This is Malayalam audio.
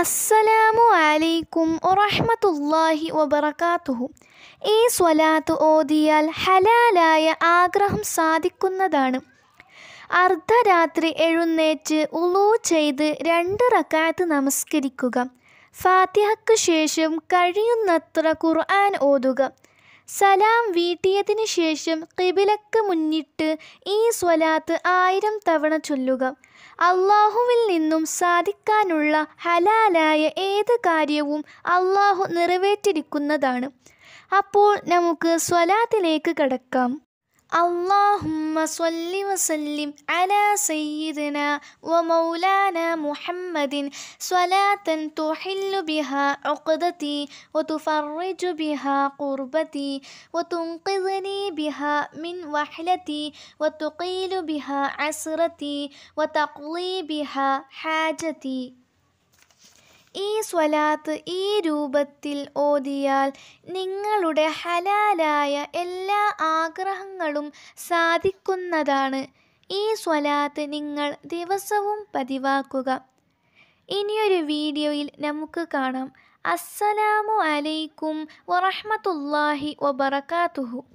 അസ്സലാമു അലൈക്കും ഒറഹമത്തല്ലാഹി വബറക്കാത്തുഹു ഈ സ്വലാത്ത് ഓതിയാൽ ഹലാലായ ആഗ്രഹം സാധിക്കുന്നതാണ് അർദ്ധരാത്രി എഴുന്നേറ്റ് ഉളൂ ചെയ്ത് രണ്ട് റക്കാത്ത് നമസ്കരിക്കുക ഫാത്തിഹക്ക് ശേഷം കഴിയുന്നത്ര ഖുർആൻ ഓതുക സലാം വീട്ടിയതിനു ശേഷം കിബിലക്ക് മുന്നിട്ട് ഈ സ്വലാത്ത് ആയിരം തവണ ചൊല്ലുക അള്ളാഹുവിൽ നിന്നും സാധിക്കാനുള്ള ഹലാലായ ഏത് കാര്യവും അള്ളാഹു നിറവേറ്റിരിക്കുന്നതാണ് അപ്പോൾ നമുക്ക് സ്വലാത്തിലേക്ക് കടക്കാം اللهم صل وسلم على سيدنا ومولانا محمد صلاة تحل بها عقدتي وتفرج بها قربتي وتنقذني بها من وحلتي وتقيل بها عسرتي وتقضي بها حاجتي ഈ സ്വലാത്ത് ഈ രൂപത്തിൽ ഓതിയാൽ നിങ്ങളുടെ ഹലാലായ എല്ലാ ആഗ്രഹങ്ങളും സാധിക്കുന്നതാണ് ഈ സ്വലാത്ത് നിങ്ങൾ ദിവസവും പതിവാക്കുക ഇനിയൊരു വീഡിയോയിൽ നമുക്ക് കാണാം അസ്സലാമു അലൈക്കും വറഹമത്തല്ലാഹി വബർക്കാത്തുഹു